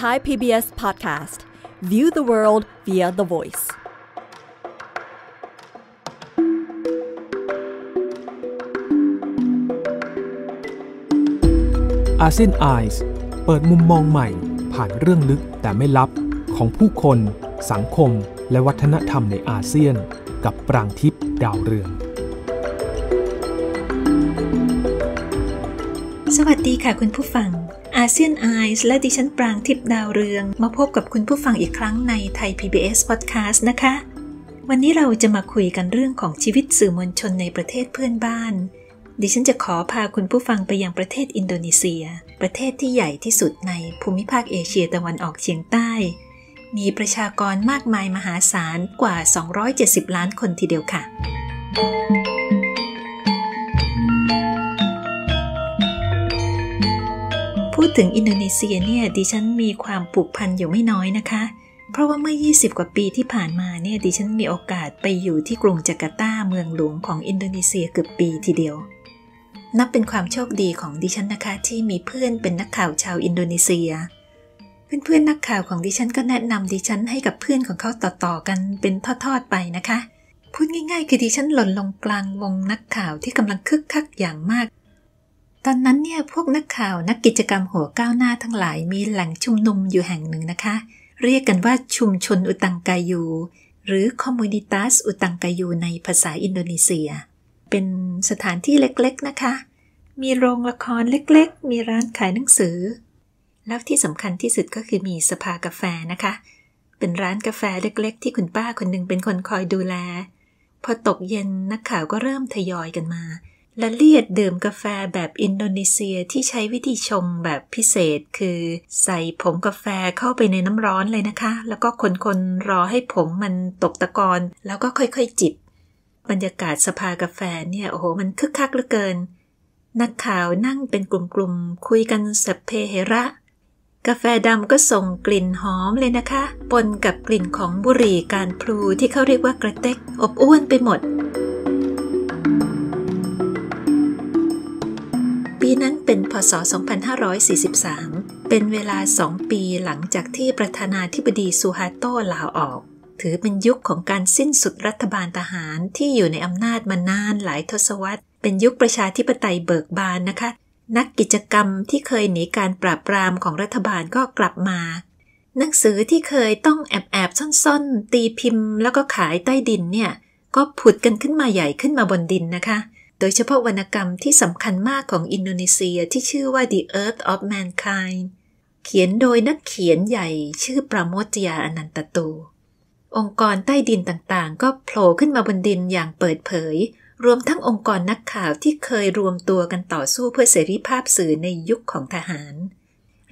Thai PBS Podcast View the world via the voice อาเซียนไอส์เปิดมุมมองใหม่ ผ่านเรื่องลึก แต่ไม่ลับ ของผู้คน สังคม และวัฒนธรรมในอาเซียน กับปรางทิพย์ดาวเรือง สวัสดีค่ะคุณผู้ฟังาเซียนไอส์และดิฉันปรางทิพดาวเรืองมาพบกับคุณผู้ฟังอีกครั้งในไทย PBS Podcast นะคะ วันนี้เราจะมาคุยกันเรื่องของชีวิตสื่อมวลชนในประเทศเพื่อนบ้าน ดิฉันจะขอพาคุณผู้ฟังไปยังประเทศอินโดนีเซีย ประเทศที่ใหญ่ที่สุดในภูมิภาคเอเชียตะวันออกเฉียงใต้ มีประชากรมากมายมหาศาลกว่า 270 ล้านคนทีเดียวค่ะพูดถึงอินโดนีเซียเนี่ยดิฉันมีความผูกพันอยู่ไม่น้อยนะคะ เพราะว่าเมื่อ 20 กว่าปีที่ผ่านมาเนี่ยดิฉันมีโอกาสไปอยู่ที่กรุงจาการ์ตาเมืองหลวงของอินโดนีเซียเกือบปีทีเดียว นับเป็นความโชคดีของดิฉันนะคะ ที่มีเพื่อนเป็นนักข่าวชาวอินโดนีเซีย เพื่อนๆนักข่าวของดิฉัน ก็แนะนำดิฉันให้กับเพื่อนของเขาต่อๆกันเป็นทอดๆไปนะคะ พูดง่ายๆคือดิฉันหล่นลงกลางวงนักข่าวที่กำลังคึกคักอย่างมากตอนนั้นเนี่ยพวกนักข่าวนักกิจกรรมหัวก้าวหน้าทั้งหลายมีแหล่งชุมนุมอยู่แห่งหนึ่งนะคะ เรียกกันว่าชุมชนอุตังกายู หรือคอมมูนิตัส อุตังกายูในภาษาอินโดนีเซีย เป็นสถานที่เล็กๆนะคะ มีโรงละครเล็กๆ มีร้านขายหนังสือ แล้วที่สำคัญที่สุดก็คือมีสภากาแฟนะคะ เป็นร้านกาแฟเล็กๆ ที่คุณป้าคนหนึ่งเป็นคนคอยดูแลพอตกเย็นนักข่าวก็เริ่มทยอยกันมาและเลียดดื่มกาแฟแบบอินโดนีเซียที่ใช้วิธีชงแบบพิเศษคือใส่ผงกาแฟเข้าไปในน้ำร้อนเลยนะคะ แล้วก็คนๆ รอให้ผงมันตกตะกอนแล้วก็ค่อยๆ จิบบรรยากาศสภากาแฟเนี่ยโอ้โหมันคึกคักเหลือเกิน นักข่าวนั่งเป็นกลุ่มๆ คุยกัน สับเพเฮระ กาแฟดำก็ส่งกลิ่นหอมเลยนะคะ ปนกับกลิ่นของบุหรี่การพลูที่เขาเรียกว่ากระเต็กอบอ้วนไปหมดเป็นพศ 2543 เป็นเวลาสองปีหลังจากที่ประธานาธิบดี ซูฮาโตลาออก ถือเป็นยุคของการสิ้นสุดรัฐบาลทหาร ที่อยู่ในอำนาจมานานหลายทศวรรษ เป็นยุคประชาธิปไตยเบิกบานนะคะ นักกิจกรรมที่เคยหนีการปราบปรามของรัฐบาลก็กลับมา หนังสือที่เคยต้องแอบแอบซ่อนๆ ตีพิมพ์แล้วก็ขายใต้ดินเนี่ยก็ผุดกันขึ้นมาใหญ่ขึ้นมาบนดินนะคะโดยเฉพาะวรรณกรรมที่สำคัญมากของอินโดนีเซียที่ชื่อว่า The Earth of Mankind เขียนโดยนักเขียนใหญ่ชื่อประโมทยาอนันตตู องค์กรใต้ดินต่างๆ ก็โผล่ขึ้นมาบนดินอย่างเปิดเผย รวมทั้งองค์กรนักข่าวที่เคยรวมตัวกันต่อสู้เพื่อเสรีภาพสื่อในยุคของทหาร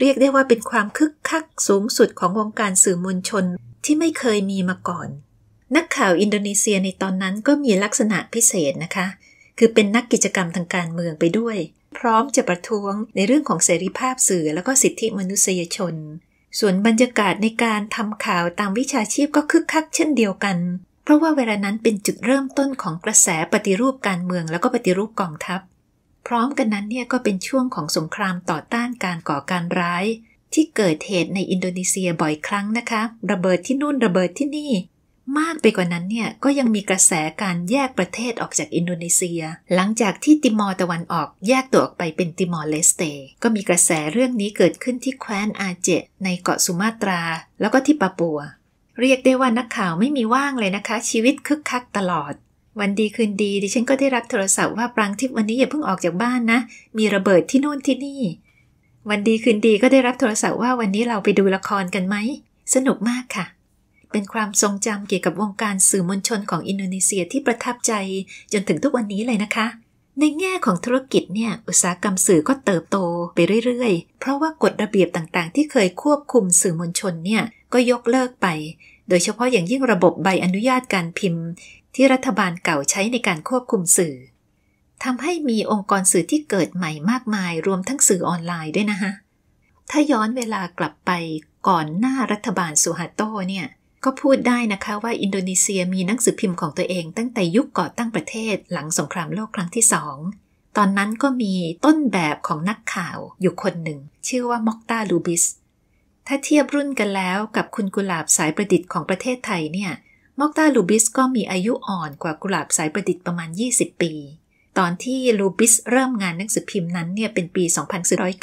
เรียกได้ว่าเป็นความคึกคักสูงสุดของวงการสื่อมวลชนที่ไม่เคยมีมาก่อน นักข่าวอินโดนีเซียในตอนนั้นก็มีลักษณะพิเศษนะคะเคือเป็นนักกิจกรรมทางการเมืองไปด้วย พร้อมจะประท้วงในเรื่องของเสรีภาพสื่อและก็สิทธิมนุษยชน ส่วนบรรยากาศในการทำข่าวตามวิชาชีพก็คึกคักเช่นเดียวกัน เพราะว่าเวลานั้นเป็นจุดเริ่มต้นของกระแสปฏิรูปการเมืองแล้วก็ปฏิรูปกองทัพ พร้อมกันนั้นเนี่ยก็เป็นช่วงของสงครามต่อต้านการก่อการร้าย ที่เกิดเหตุในอินโดนีเซียบ่อยครั้งนะคะ ระเบิดที่นู่นระเบิดที่นี่มากไปกว่านั้นเนี่ยก็ยังมีกระแสการแยกประเทศออกจากอินโดนีเซีย หลังจากที่ติมอร์ตะวันออกแยกตัวออกไปเป็นติมอร์เลสเต ก็มีกระแสเรื่องนี้เกิดขึ้นที่แคว้นอาเจ ในเกาะสุมาตรา แล้วก็ที่ปาปัว เรียกได้ว่านักข่าวไม่มีว่างเลยนะคะ ชีวิตคึกคักตลอด วันดีคืนดีดิฉันก็ได้รับโทรศัพท์ว่าปรางทิพย์วันนี้อย่าเพิ่งออกจากบ้านนะ มีระเบิดที่โน่นที่นี่ วันดีคืนดีก็ได้รับโทรศัพท์ว่าวันนี้เราไปดูละครกันไหม สนุกมากค่ะเป็นความทรงจำเกี่ยวกับวงการสื่อมวลชนของอินโดนีเซียที่ประทับใจจนถึงทุกวันนี้เลยนะคะ ในแง่ของธุรกิจเนี่ยอุตสาหกรรมสื่อก็เติบโตไปเรื่อยๆ เพราะว่ากฎระเบียบต่างๆที่เคยควบคุมสื่อมวลชนเนี่ย ก็ยกเลิกไป โดยเฉพาะอย่างยิ่งระบบใบอนุญาตการพิมพ์ ที่รัฐบาลเก่าใช้ในการควบคุมสื่อทำให้มีองค์กรสื่อที่เกิดใหม่มากมาย รวมทั้งสื่อออนไลน์ด้วยนะคะถ้าย้อนเวลากลับไปก่อนหน้ารัฐบาลสุฮาโตเนี่ยก็พูดได้นะคะว่าอินโดนีเซียมีหนังสือพิมพ์ของตัวเอง ตั้งแต่ยุคก่อตั้งประเทศหลังสงครามโลกครั้งที่สองตอนนั้นก็มีต้นแบบของนักข่าวอยู่คนหนึ่ง ชื่อว่ามอกตาลูบิส ถ้าเทียบรุ่นกันแล้วกับคุณกุหลาบสายประดิษฐ์ของประเทศไทยเนี่ยมอกตาลูบิสก็มีอายุอ่อนกว่ากุหลาบสายประดิษฐ์ประมาณ20 ปี ตอนที่ลูบิส เริ่มงานหนังสือพิมพ์นั้นเนี่ยเป็นปี2490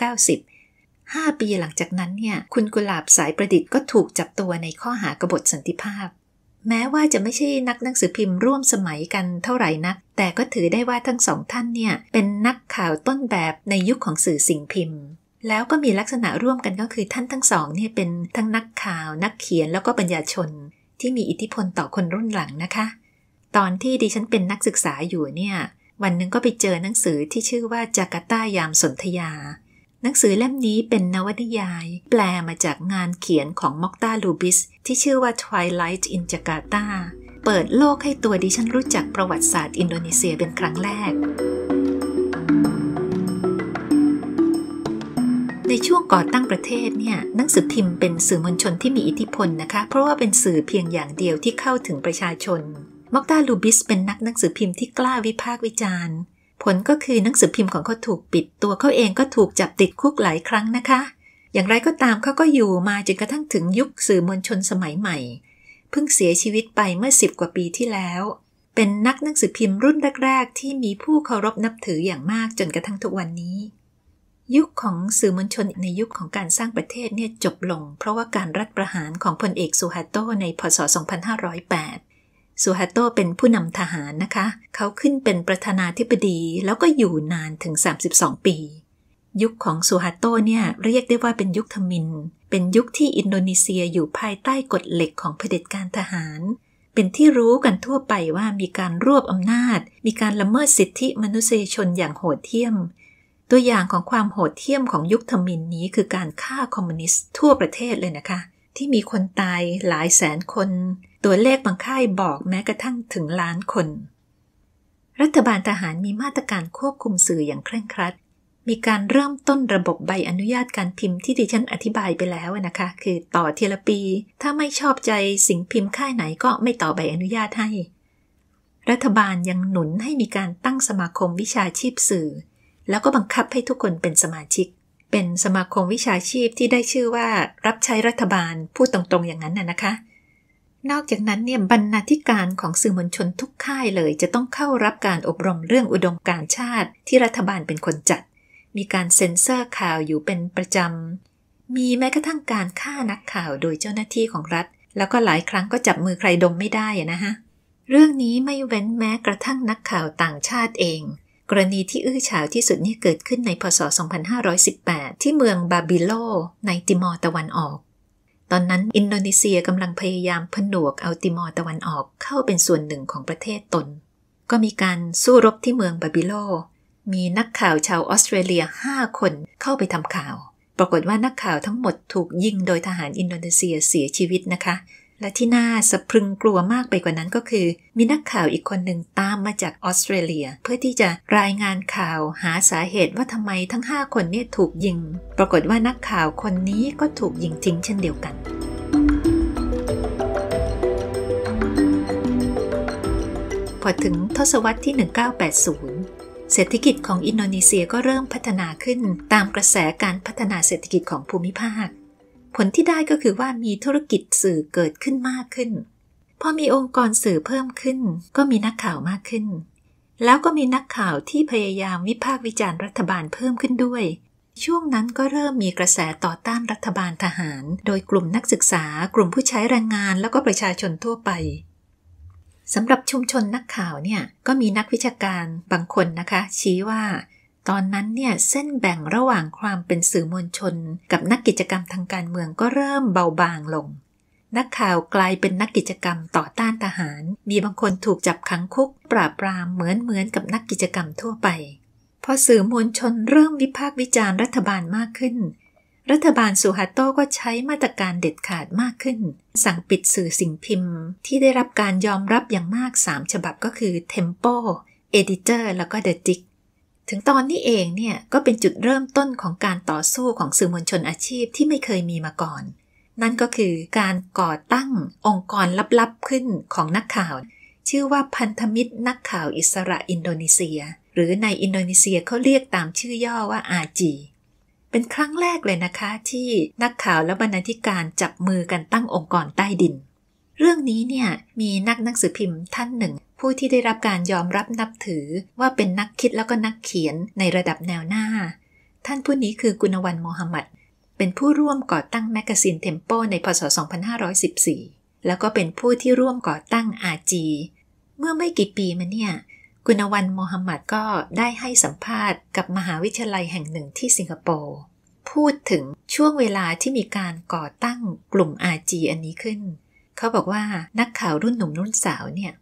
5 ปีหลังจากนั้นเนี่ย คุณกุหลาบสายประดิษฐ์ก็ถูกจับตัวในข้อหากบฏสันติภาพ แม้ว่าจะไม่ใช่นักหนังสือพิมพ์ร่วมสมัยกันเท่าไหร่นัก แต่ก็ถือได้ว่าทั้งสองท่านเนี่ยเป็นนักข่าวต้นแบบในยุคของสื่อสิ่งพิมพ์ แล้วก็มีลักษณะร่วมกันก็คือท่านทั้งสองเนี่ยเป็นทั้งนักข่าว นักเขียนแล้วก็บรรยาชน ที่มีอิทธิพลต่อคนรุ่นหลังนะคะ ตอนที่ดิฉันเป็นนักศึกษาอยู่เนี่ย วันหนึ่งก็ไปเจอหนังสือที่ชื่อว่าจาการ์ตายามสนธยาหนังสือเล่มนี้เป็นนวนิยาย แปลมาจากงานเขียนของมอกตาลูบิสที่ชื่อว่า Twilight in Jakarta เปิดโลกให้ตัวดิฉันรู้จักประวัติศาสตร์อินโดนีเซียเป็นครั้งแรก ในช่วงก่อตั้งประเทศเนี่ยหนังสือพิมพ์เป็นสื่อมวลชนที่มีอิทธิพลนะคะ เพราะว่าเป็นสื่อเพียงอย่างเดียวที่เข้าถึงประชาชน มอกตาลูบิสเป็นนักหนังสือพิมพ์ที่กล้าวิพากษ์วิจารณ์ผลก็คือหนังสือพิมพ์ของเขาถูกปิดตัวเขาเองก็ถูกจับติดคุกหลายครั้งนะคะ อย่างไรก็ตามเขาก็อยู่มาจนกระทั่งถึงยุคสื่อมวลชนสมัยใหม่เพิ่งเสียชีวิตไปเมื่อสิบกว่าปีที่แล้วเป็นนักหนังสือพิมพ์รุ่นแรกๆที่มีผู้เคารพนับถืออย่างมากจนกระทั่งทุกวันนี้ ยุคของสื่อมวลชนในยุคของการสร้างประเทศเนี่ยจบลง เพราะว่าการรัฐประหารของพลเอกสุฮาโตในพศ 2508ซูฮาโตเป็นผู้นำทหารนะคะ เขาขึ้นเป็นประธานาธิบดีแล้วก็อยู่นานถึง 32 ปี ยุคของซูฮาโตเนี่ย เรียกได้ว่าเป็นยุคทมิน เป็นยุคที่อินโดนีเซียอยู่ภายใต้กฎเหล็กของเผด็จการทหาร เป็นที่รู้กันทั่วไปว่ามีการรวบอำนาจ มีการละเมิดสิทธิมนุษยชนอย่างโหดเหี้ยม ตัวอย่างของความโหดเหี้ยม ของยุคทมินนี้คือการฆ่าคอมมิวนิสต์ทั่วประเทศเลยนะคะ ที่มีคนตายหลายแสนคนตัวเลขบางค่ายบอกแม้กระทั่งถึงล้านคน รัฐบาลทหารมีมาตรการควบคุมสื่ออย่างเคร่งครัดมีการเริ่มต้นระบบใบอนุญาตการพิมพ์ที่ดิฉันอธิบายไปแล้วนะคะ คือต่อทีละปี ถ้าไม่ชอบใจสิ่งพิมพ์ค่ายไหนก็ไม่ต่อใบอนุญาตให้ รัฐบาลยังหนุนให้มีการตั้งสมาคมวิชาชีพสื่อ แล้วก็บังคับให้ทุกคนเป็นสมาชิก เป็นสมาคมวิชาชีพที่ได้ชื่อว่า รับใช้รัฐบาล พูดตรงๆ อย่างนั้นนะนะคะนอกจากนั้นเนี่ยบรรณาธิการของสื่อมวลชนทุกค่ายเลย จะต้องเข้ารับการอบรมเรื่องอุดมการชาติที่รัฐบาลเป็นคนจัด มีการเซ็นเซอร์ข่าวอยู่เป็นประจำมีแม้กระทั่งการฆ่านักข่าวโดยเจ้าหน้าที่ของรัฐ แล้วก็หลายครั้งก็จับมือใครดมไม่ได้นะฮะ เรื่องนี้ไม่เว้นแม้กระทั่งนักข่าวต่างชาติเอง กรณีที่อื้อฉาวที่สุดนี่เกิดขึ้นในพศ 2518 ที่เมืองบาบิโลในติมอร์ตะวันออกตอนนั้นอินโดนีเซียกำลังพยายามผนวกเอาติมอร์ตะวันออกเข้าเป็นส่วนหนึ่งของประเทศตน ก็มีการสู้รบที่เมืองบาบิโล มีนักข่าวชาวออสเตรเลียห้าคนเข้าไปทำข่าว ปรากฏว่านักข่าวทั้งหมดถูกยิงโดยทหารอินโดนีเซียเสียชีวิตนะคะและที่น่าสะพรึงกลัวมากไปกว่านั้นก็คือ มีนักข่าวอีกคนหนึ่งตามมาจากออสเตรเลีย เพื่อที่จะรายงานข่าวหาสาเหตุว่าทำไมทั้ง 5 คนนี้ถูกยิง ปรากฏว่านักข่าวคนนี้ก็ถูกยิงทิ้งเช่นเดียวกัน พอถึงทศวรรษที่ 1980 เศรษฐกิจของอินโดนีเซียก็เริ่มพัฒนาขึ้นตามกระแสการพัฒนาเศรษฐกิจของภูมิภาคผลที่ได้ก็คือว่ามีธุรกิจสื่อเกิดขึ้นมากขึ้น พอมีองค์กรสื่อเพิ่มขึ้นก็มีนักข่าวมากขึ้น แล้วก็มีนักข่าวที่พยายามวิพากษ์วิจารณ์รัฐบาลเพิ่มขึ้นด้วย ช่วงนั้นก็เริ่มมีกระแสต่อต้านรัฐบาลทหาร โดยกลุ่มนักศึกษา กลุ่มผู้ใช้แรงงานแล้วก็ประชาชนทั่วไป สำหรับชุมชนนักข่าวเนี่ยก็มีนักวิชาการบางคนนะคะ ชี้ว่าตอนนั้นเนี่ยเส้นแบ่งระหว่างความเป็นสื่อมวลชนกับนักกิจกรรมทางการเมืองก็เริ่มเบาบางลง นักข่าวกลายเป็นนักกิจกรรมต่อต้านทหาร มีบางคนถูกจับขังคุกปราบปรามเหมือนเหมือนกับนักกิจกรรมทั่วไปพอสื่อมวลชนเริ่มวิพากษ์วิจารณ์รัฐบาลมากขึ้น รัฐบาลสุฮาโตก็ใช้มาตรการเด็ดขาดมากขึ้น สั่งปิดสื่อสิ่งพิมพ์ที่ได้รับการยอมรับอย่างมาก3ฉบับก็คือ Tempo Editor แล้วก็ The Dick ถึงตอนนี้เองเนี่ยก็เป็นจุดเริ่มต้นของการต่อสู้ของสื่อมวลชนอาชีพที่ไม่เคยมีมาก่อน นั่นก็คือการก่อตั้งองค์กรลับๆขึ้นของนักข่าว ชื่อว่าพันธมิตรนักข่าวอิสระอินโดนีเซียหรือในอินโดนีเซียเขาเรียกตามชื่อย่อว่าอาจีเป็นครั้งแรกเลยนะคะที่นักข่าวและบรรณาธิการจับมือกันตั้งองค์กรใต้ดินเรื่องนี้เนี่ยมีนักหนังสือพิมพ์ท่านหนึ่ง ผู้ที่ได้รับการยอมรับนับถือว่าเป็นนักคิดแล้วก็นักเขียนในระดับแนวหน้า ท่านผู้นี้คือ กุณวันโมฮัมหมัดเป็นผู้ร่วมก่อตั้งแมกกาซีนเทมโปในพศ2514 แล้วก็เป็นผู้ที่ร่วมก่อตั้งจ g เมื่อไม่กี่ปีมาเนี่ยกุณวันโมฮัมหมัดก็ได้ให้สัมภาษณ์กับมหาวิทยาลัยแห่งหนึ่งที่สิงคโปร์พูดถึงช่วงเวลาที่มีการก่อตั้งกลุ่มจ g อันนี้ขึ้นเขาบอกว่านักข่าวรุ่นหนุ่มรุ่นสาวเนี่ย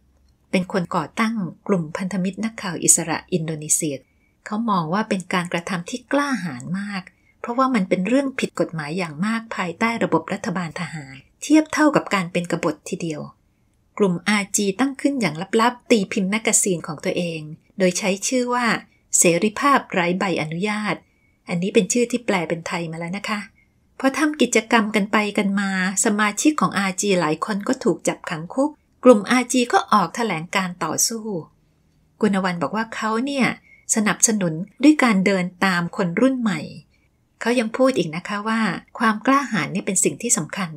เป็นคนก่อตั้งกลุ่มพันธมิตรนักข่าวอิสระอินโดนีเซียเขามองว่าเป็นการกระทำที่กล้าหาญมาก เพราะว่ามันเป็นเรื่องผิดกฎหมายอย่างมากภายใต้ระบบรัฐบาลทหารเทียบเท่ากับการเป็นกบฏทีเดียวกลุ่มอาจีตั้งขึ้นอย่างลับๆตีพิมพ์แมกกาซีนของตัวเอง โดยใช้ชื่อว่า เสรีภาพไร้ใบอนุญาต อันนี้เป็นชื่อที่แปลเป็นไทยมาแล้วนะคะพอทำกิจกรรมกันไปกันมาสมาชิกของอาจีหลายคนก็ถูกจับขังคุก กลุ่มอาจีก็ออกถแถลงการต่อสู้ กุณวันบอกว่าเขาเนี่ยสนับสนุนด้วยการเดินตามคนรุ่นใหม่เขายังพูดอีกนะคะว่า ความกล้าหาญนี่เป็นสิ่งที่สำคัญ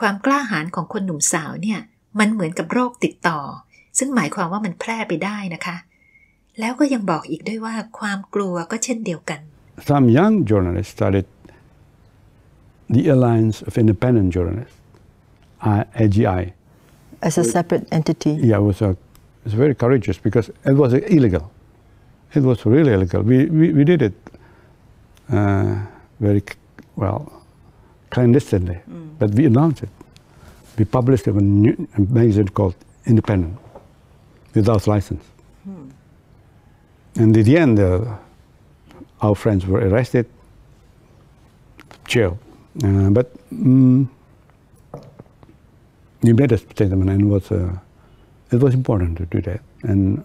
ความกล้าหาญของคนหนุ่มสาวเนี่ยมันเหมือนกับโรคติดต่อ ซึ่งหมายความว่ามันแพร่ไปได้นะคะ แล้วก็ยังบอกอีกด้วยว่าความกลัวก็เช่นเดียวกัน Some young journalists started the Alliance of Independent Journalists, AGI. As a separate entity? Yeah, it was, a, it was very courageous because it was illegal. It was really illegal. We, we, we did it uh, very, well, clandestinely, mm. but we announced it. We published a new a magazine called Independent without license. Hmm. And in the end, uh, our friends were arrested, jailed. Uh, but um, you made a statement, and was uh, it was important to do that. And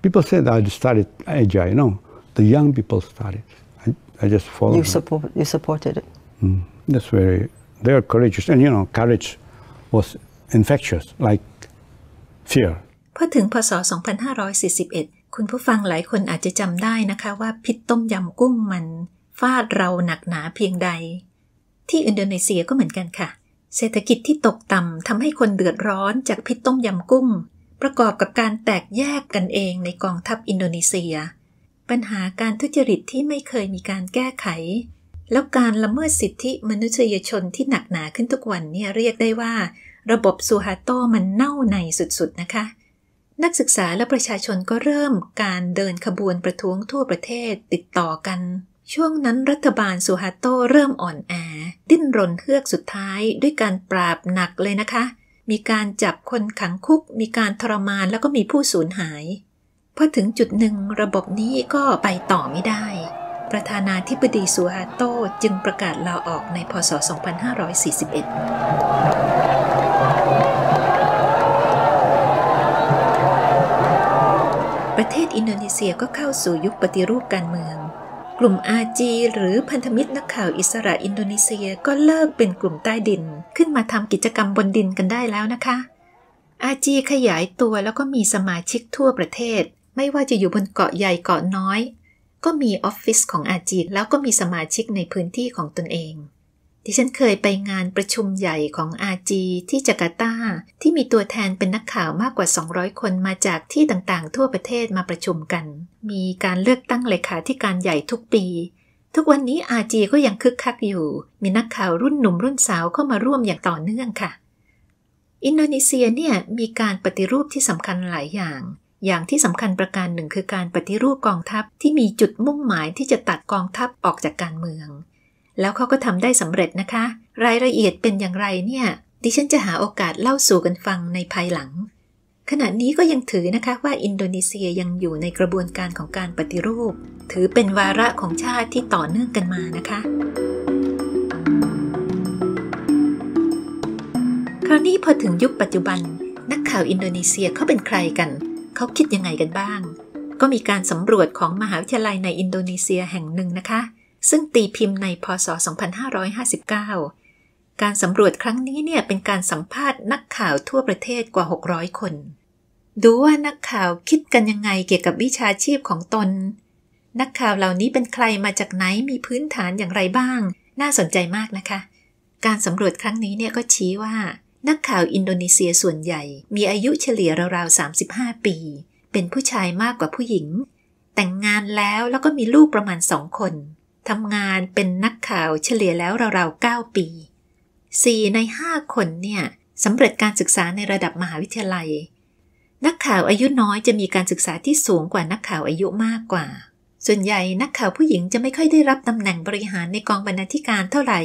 people said I started Asia, you know, the young people started. I, I just followed. You support, you supported it. Mm. That's very. They are courageous, and you know, courage was infectious, like fear. พอถึงพศ2541 คุณผู้ฟังหลายคนอาจจะจำได้นะคะว่าพิษต้มยำกุ้งมันฟาดเราหนักหนาเพียงใดที่อินโดนีเซียก็เหมือนกันค่ะ เศรษฐกิจที่ตกต่ำทำให้คนเดือดร้อนจากพิษต้มยำกุ้ง ประกอบกับการแตกแยกกันเองในกองทัพอินโดนีเซีย ปัญหาการทุจริตที่ไม่เคยมีการแก้ไข แล้วการละเมิดสิทธิมนุษยชนที่หนักหนาขึ้นทุกวันเนี่ยเรียกได้ว่า ระบบซูฮาโตมันเน่าในสุดๆนะคะ นักศึกษาและประชาชนก็เริ่มการเดินขบวนประท้วงทั่วประเทศติดต่อกันช่วงนั้นรัฐบาลสุฮาโตเริ่มอ่อนแอดิ้นรนเฮือกสุดท้ายด้วยการปราบหนักเลยนะคะ มีการจับคนขังคุก มีการทรมานแล้วก็มีผู้สูญหายพอถึงจุดหนึ่งระบบนี้ก็ไปต่อไม่ได้ ประธานาธิบดีสุฮาโตจึงประกาศลาออกในพศ 2541 ประเทศอินโดนีเซียก็เข้าสู่ยุคปฏิรูปการเมืองกลุ่มอาจีหรือพันธมิตรนักข่าวอิสระอินโดนีเซียก็เลิกเป็นกลุ่มใต้ดิน ขึ้นมาทำกิจกรรมบนดินกันได้แล้วนะคะอาจีขยายตัวแล้วก็มีสมาชิกทั่วประเทศ ไม่ว่าจะอยู่บนเกาะใหญ่เกาะน้อย ก็มีออฟฟิศของอาจีแล้วก็มีสมาชิกในพื้นที่ของตนเองที่ฉันเคยไปงานประชุมใหญ่ของอาจีที่จาการ์ตาที่มีตัวแทนเป็นนักข่าวมากกว่า 200 คนมาจากที่ต่างๆ ทั่วประเทศมาประชุมกัน มีการเลือกตั้งเลขาธิการใหญ่ทุกปี ทุกวันนี้อาจีก็ยังคึกคักอยู่ มีนักข่าวรุ่นหนุ่มรุ่นสาวเข้ามาร่วมอย่างต่อเนื่องค่ะ อินโดนีเซียเนี่ยมีการปฏิรูปที่สำคัญหลายอย่าง อย่างที่สำคัญประการหนึ่งคือการปฏิรูปกองทัพที่มีจุดมุ่งหมายที่จะตัดกองทัพออกจากการเมืองแล้วเขาก็ทำได้สำเร็จนะคะ รายละเอียดเป็นอย่างไรเนี่ย ดิฉันจะหาโอกาสเล่าสู่กันฟังในภายหลัง ขณะนี้ก็ยังถือนะคะว่าอินโดนีเซียยังอยู่ในกระบวนการของการปฏิรูป ถือเป็นวาระของชาติที่ต่อเนื่องกันมานะคะ คราวนี้พอถึงยุคปัจจุบัน นักข่าวอินโดนีเซียเขาเป็นใครกัน เขาคิดยังไงกันบ้าง ก็มีการสำรวจของมหาวิทยาลัยในอินโดนีเซียแห่งหนึ่งนะคะเซึ่งตีพิมพ์ใน พศ 2559 การสำรวจครั้งนี้เนี่ยเป็นการสัมภาษณ์นักข่าวทั่วประเทศกว่า600คน ดูว่านักข่าวคิดกันยังไงเกี่ยวกับวิชาชีพของตน นักข่าวเหล่านี้เป็นใครมาจากไหนมีพื้นฐานอย่างไรบ้าง น่าสนใจมากนะคะ การสำรวจครั้งนี้เนี่ยก็ชี้ว่า นักข่าวอินโดนีเซียส่วนใหญ่ มีอายุเฉลี่ยราวๆ35 ปี เป็นผู้ชายมากกว่าผู้หญิง แต่งงานแล้วแล้วก็มีลูกประมาณสองคนทำงานเป็นนักข่าวเฉลี่ยแล้วราวๆ9 ปี 4 ใน 5 คนเนี่ยสำเร็จการศึกษาในระดับมหาวิทยาลัย นักข่าวอายุน้อยจะมีการศึกษาที่สูงกว่านักข่าวอายุมากกว่า ส่วนใหญ่นักข่าวผู้หญิงจะไม่ค่อยได้รับตำแหน่งบริหารในกองบรรณาธิการเท่าไหร่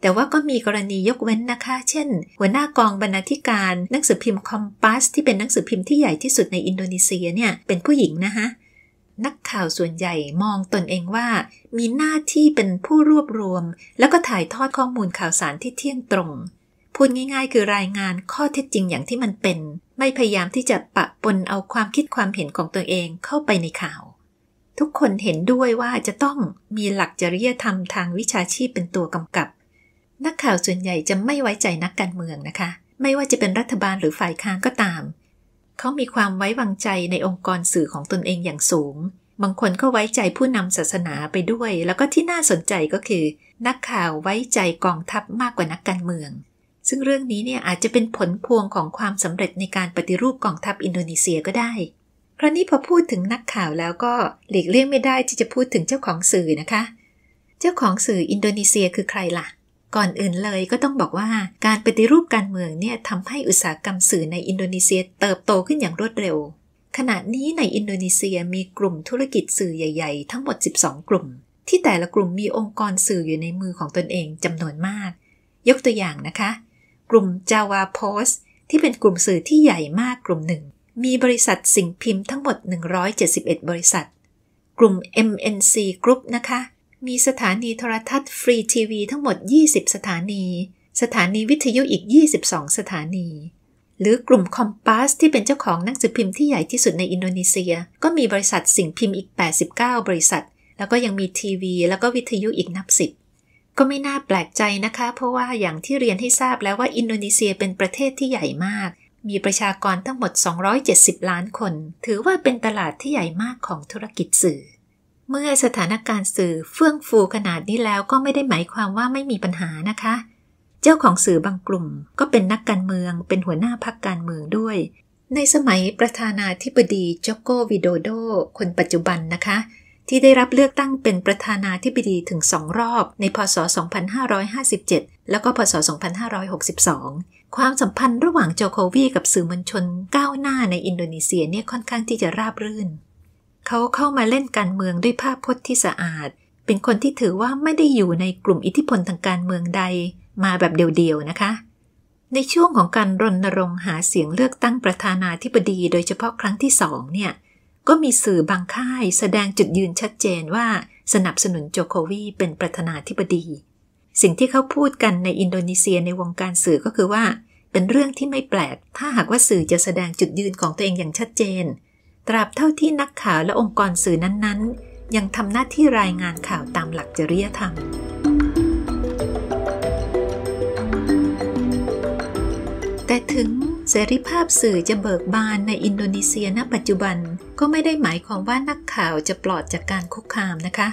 แต่ว่าก็มีกรณียกเว้นนะคะ เช่น หัวหน้ากองบรรณาธิการหนังสือพิมพ์คอมปัสที่เป็นหนังสือพิมพ์ที่ใหญ่ที่สุดในอินโดนีเซียเนี่ยเป็นผู้หญิงนะคะนักข่าวส่วนใหญ่มองตนเองว่า มีหน้าที่เป็นผู้รวบรวม แล้วก็ถ่ายทอดข้อมูลข่าวสารที่เที่ยงตรง พูดง่ายๆ คือรายงานข้อเท็จจริงอย่างที่มันเป็น ไม่พยายามที่จะปะปนเอาความคิดความเห็นของตัวเองเข้าไปในข่าว ทุกคนเห็นด้วยว่าจะต้องมีหลักจริยธรรมทางวิชาชีพเป็นตัวกำกับ นักข่าวส่วนใหญ่จะไม่ไว้ใจนักการเมืองนะคะ ไม่ว่าจะเป็นรัฐบาลหรือฝ่ายค้านก็ตามเขามีความไว้วางใจในองค์กรสื่อของตนเองอย่างสูง บางคนก็ไว้ใจผู้นำศาสนาไปด้วย แล้วก็ที่น่าสนใจก็คือ นักข่าวไว้ใจกองทัพมากกว่านักการเมือง ซึ่งเรื่องนี้เนี่ยอาจจะเป็นผลพวงของความสำเร็จในการปฏิรูปกองทัพอินโดนีเซียก็ได้คราวนี้พอพูดถึงนักข่าวแล้วก็หลีกเลี่ยงไม่ได้ที่จะพูดถึงเจ้าของสื่อนะคะ เจ้าของสื่ออินโดนีเซียคือใครละ่ะก่อนอื่นเลยก็ต้องบอกว่าการปฏิรูปการเมืองเนี่ยทำให้อุตสาหกรรมสื่อในอินโดนีเซีย เติบโตขึ้นอย่างรวดเร็ว ขณะนี้ในอินโดนีเซีย มีกลุ่มธุรกิจสื่อใหญ่ ๆ ทั้งหมด 12 กลุ่ม ที่แต่ละกลุ่มมีองค์กรสื่ออยู่ในมือของตนเองจำนวนมาก ยกตัวอย่างนะคะ กลุ่ม Java Post ที่เป็นกลุ่มสื่อที่ใหญ่มากกลุ่มหนึ่ง มีบริษัทสิ่งพิมพ์ทั้งหมด 171 บริษัท กลุ่ม MNC Group นะคะมีสถานีโทรทัศน์ ฟรีทีวีทั้งหมด 20 สถานี สถานีวิทยุอีก 22 สถานี หรือกลุ่มคอมปัสที่เป็นเจ้าของหนังสือพิมพ์ที่ใหญ่ที่สุดในอินโดนีเซีย ก็มีบริษัทสิ่งพิมพ์อีก 89 บริษัท แล้วก็ยังมีทีวี แล้วก็วิทยุอีกนับสิบ ก็ไม่น่าแปลกใจนะคะ เพราะว่าอย่างที่เรียนให้ทราบแล้วว่าอินโดนีเซียเป็นประเทศที่ใหญ่มาก มีประชากรทั้งหมด 270 ล้านคน ถือว่าเป็นตลาดที่ใหญ่มากของธุรกิจสื่อเมื่อสถานการณ์สื่อเฟื่องฟูขนาดนี้แล้วก็ไม่ได้หมายความว่าไม่มีปัญหานะคะ เจ้าของสื่อบางกลุ่มก็เป็นนักการเมือง เป็นหัวหน้าพรรคการเมืองด้วย ในสมัยประธานาธิบดีจโกวิโดโดคนปัจจุบันนะคะ ที่ได้รับเลือกตั้งเป็นประธานาธิบดีถึงสองรอบ ในพศ 2557 แล้วก็พศ 2562ความสัมพันธ์ระหว่างโจโควีกับสื่อมวลชน ก้าวหน้าในอินโดนีเซียเนี่ยค่อนข้างที่จะราบรื่นเขาเข้ามาเล่นการเมืองด้วยภาพพจน์ที่สะอาด เป็นคนที่ถือว่าไม่ได้อยู่ในกลุ่มอิทธิพลทางการเมืองใดมาแบบเดียวๆ นะคะ ในช่วงของการรณรงค์หาเสียงเลือกตั้งประธานาธิบดีโดยเฉพาะครั้งที่สองเนี่ยก็มีสื่อบางค่าย แสดงจุดยืนชัดเจนว่าสนับสนุนโจโควีเป็นประธานาธิบดี สิ่งที่เขาพูดกันในอินโดนีเซียในวงการสื่อก็คือว่า เป็นเรื่องที่ไม่แปลก ถ้าหากว่าสื่อจะแสดงจุดยืน ของตัวเองอย่างชัดเจนตราบเท่าที่นักข่าวและองค์กรสื่อนั้นๆ ยังทำหน้าที่รายงานข่าวตามหลักจริยธรรม แต่ถึงเสรีภาพสื่อจะเบิกบานในอินโดนีเซียณ ปัจจุบันก็ไม่ได้หมายความว่านักข่าวจะปลอดจากการคุกคามนะคะ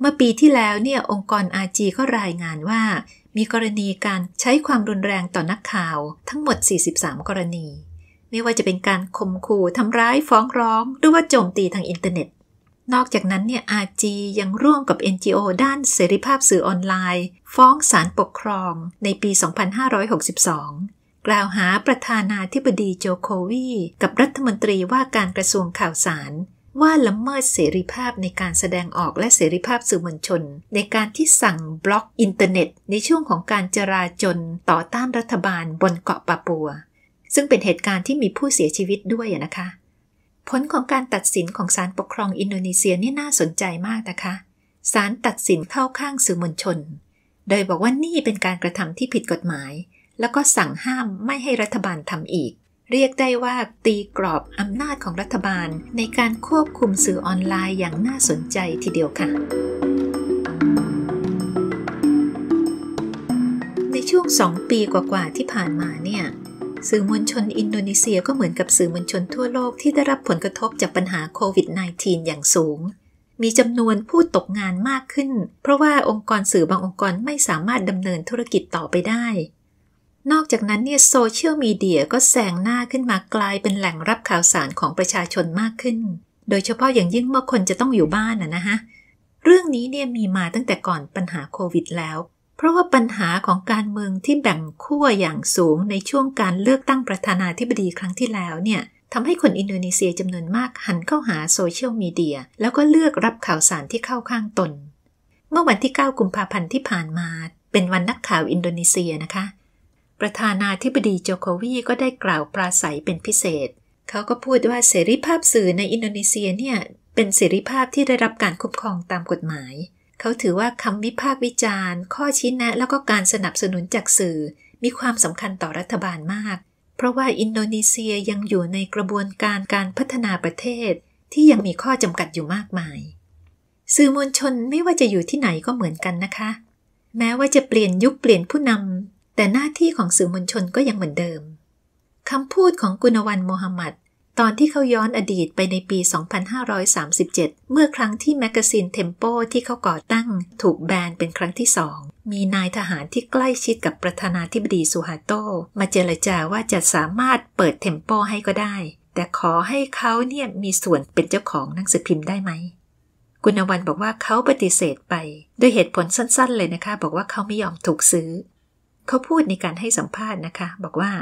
เมื่อปีที่แล้วเนี่ย องค์กรอาจีก็รายงานว่า มีกรณีการใช้ความรุนแรงต่อนักข่าวทั้งหมด 43 กรณีไม่ว่าจะเป็นการข่มขู่ทำร้ายฟ้องร้องหรือว่าโจมตีทางอินเทอร์เน็ต นอกจากนั้นเนี่ยอาจียังร่วมกับ NGO ด้านเสรีภาพสื่อออนไลน์ ฟ้องศาลปกครองในปี 2562 กล่าวหาประธานาธิบดีโจโควี กับรัฐมนตรีว่าการกระทรวงข่าวสาร ว่าละเมิดเสรีภาพในการแสดงออกและเสรีภาพสื่อมวลชน ในการที่สั่งบล็อกอินเทอร์เน็ต ในช่วงของการจราจนต่อต้านรัฐบาลบนเกาะปาปัวซึ่งเป็นเหตุการณ์ที่มีผู้เสียชีวิตด้วยนะคะ ผลของการตัดสินของศาลปกครองอินโดนีเซียนี่น่าสนใจมากนะคะ ศาลตัดสินเข้าข้างสื่อมวลชน โดยบอกว่านี่เป็นการกระทำที่ผิดกฎหมาย แล้วก็สั่งห้ามไม่ให้รัฐบาลทำอีก เรียกได้ว่าตีกรอบอำนาจของรัฐบาลในการควบคุมสื่อออนไลน์อย่างน่าสนใจทีเดียวค่ะ ในช่วงสองปีกว่าๆที่ผ่านมาเนี่ยสื่อมวลชนอินโดนีเซียก็เหมือนกับสื่อมวลชนทั่วโลกที่ได้รับผลกระทบจากปัญหาโควิด -19 อย่างสูง มีจำนวนผู้ตกงานมากขึ้น เพราะว่าองค์กรสื่อบางองค์กรไม่สามารถดำเนินธุรกิจต่อไปได้ นอกจากนั้นเนี่ยโซเชียลมีเดียก็แซงหน้าขึ้นมากลายเป็นแหล่งรับข่าวสารของประชาชนมากขึ้น โดยเฉพาะอย่างยิ่งเมื่อคนจะต้องอยู่บ้านนะฮะ เรื่องนี้เนี่ยมีมาตั้งแต่ก่อนปัญหาโควิดแล้วเพราะว่าปัญหาของการเมืองที่แบ่งขั้วอย่างสูงในช่วงการเลือกตั้งประธานาธิบดีครั้งที่แล้วเนี่ยทำให้คนอินโดนีเซียจำนวนมาก หันเข้าหาโซเชียลมีเดียแล้วก็เลือกรับข่าวสารที่เข้าข้างตน เมื่อวันที่ 9 กุมภาพันธ์ที่ผ่านมาเป็นวันนักข่าวอินโดนีเซียนะคะ ประธานาธิบดีโจโควีก็ได้กล่าวปราศัยเป็นพิเศษ เขาก็พูดว่าเสรีภาพสื่อในอินโดนีเซียเนี่ยเป็นเสรีภาพที่ได้รับการคุ้มครองตามกฎหมายเขาถือว่าคำวิพากษ์วิจารณ์ ข้อชี้แนะแล้วก็การสนับสนุนจากสื่อมีความสำคัญต่อรัฐบาลมาก เพราะว่าอินโดนีเซียยังอยู่ในกระบวนการการพัฒนาประเทศที่ยังมีข้อจำกัดอยู่มากมาย สื่อมวลชนไม่ว่าจะอยู่ที่ไหนก็เหมือนกันนะคะ แม้ว่าจะเปลี่ยนยุคเปลี่ยนผู้นำแต่หน้าที่ของสื่อมวลชนก็ยังเหมือนเดิมคำพูดของกุณวันโมฮัมหมัดตอนที่เขาย้อนอดีตไปในปี 2537 เมื่อครั้งที่แมกกาซีนเทมโปที่เขาก่อตั้ง ถูกแบนเป็นครั้งที่สอง มีนายทหารที่ใกล้ชิดกับประธานาธิบดีซูฮาโต มาเจรจาว่าจะสามารถเปิดเทมโปให้ก็ได้ แต่ขอให้เขาเนี่ยมีส่วนเป็นเจ้าของหนังสือพิมพ์ได้ไหมกุณวันบอกว่าเขาปฏิเสธไปด้วยเหตุผลสั้นๆเลยนะคะ บอกว่าเขาไม่ยอมถูกซื้อ เขาพูดในการให้สัมภาษณ์นะคะบอกว่า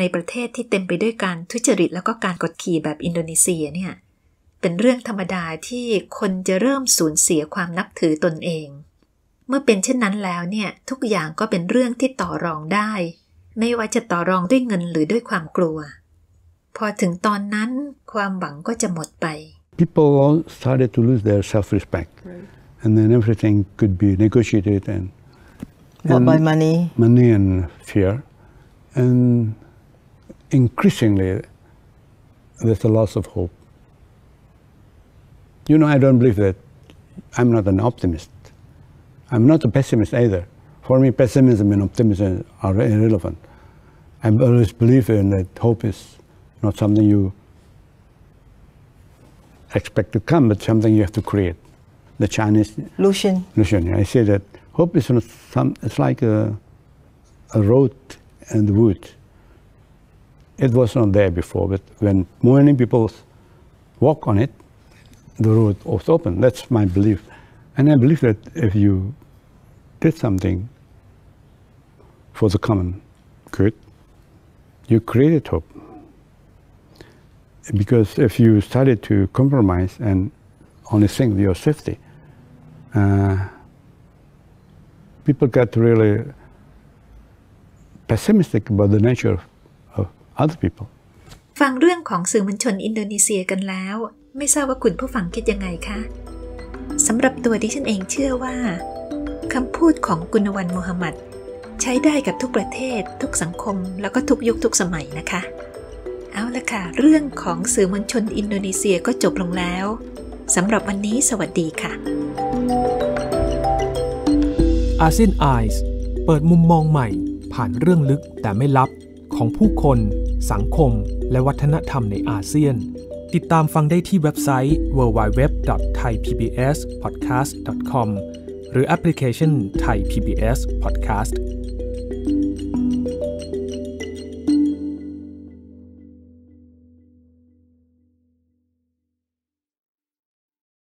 ในประเทศที่เต็มไปด้วยการทุจริตแล้วก็การกดขี่แบบอินโดนีเซียเนี่ยเป็นเรื่องธรรมดาที่คนจะเริ่มสูญเสียความนับถือตนเอง เมื่อเป็นเช่นนั้นแล้วเนี่ยทุกอย่างก็เป็นเรื่องที่ต่อรองได้ ไม่ว่าจะต่อรองด้วยเงินหรือด้วยความกลัว พอถึงตอนนั้นความหวังก็จะหมดไป People all started to lose their self-respect right. and then everything could be negotiated and, a by money money and fear and increasingly there's a loss of hope. You know, I don't believe that. I'm not an optimist. I'm not a pessimist either. For me, pessimism and optimism are irrelevant. I always believe in that hope is not something you expect to come, but something you have to create. The Chinese Lucian. Lucian, I say that hope is not some. It's like a, a road and the woods. It was not there before, but when many people walk on it, the road was open. That's my belief. And I believe that if you did something for the common good, you created hope. Because if you started to compromise and only think your safety, uh, people got really pessimistic about the nature of other people ฟังเรื่องของสื่อมวลชนอินโดนีเซียกันแล้ว ไม่ทราบว่าคุณผู้ฟังคิดยังไงคะสำหรับตัวดิฉันเองเชื่อว่าคำพูดของกุณวันมูฮัมหมัดใช้ได้กับทุกประเทศ ทุกสังคมแล้วก็ทุกยุคทุกสมัยนะคะ เอาละค่ะเรื่องของสื่อมวลชนอินโดนีเซียก็จบลงแล้วสำหรับวันนี้สวัสดีค่ะอาเซียนไอส์เปิดมุมมองใหม่ผ่านเรื่องลึกแต่ไม่ลับของผู้คนสังคมและวัฒนธรรมในอาเซียน ติดตามฟังได้ที่เว็บไซต์ www.thaipbspodcast.com หรือแอปพลิเคชัน Thai PBS Podcast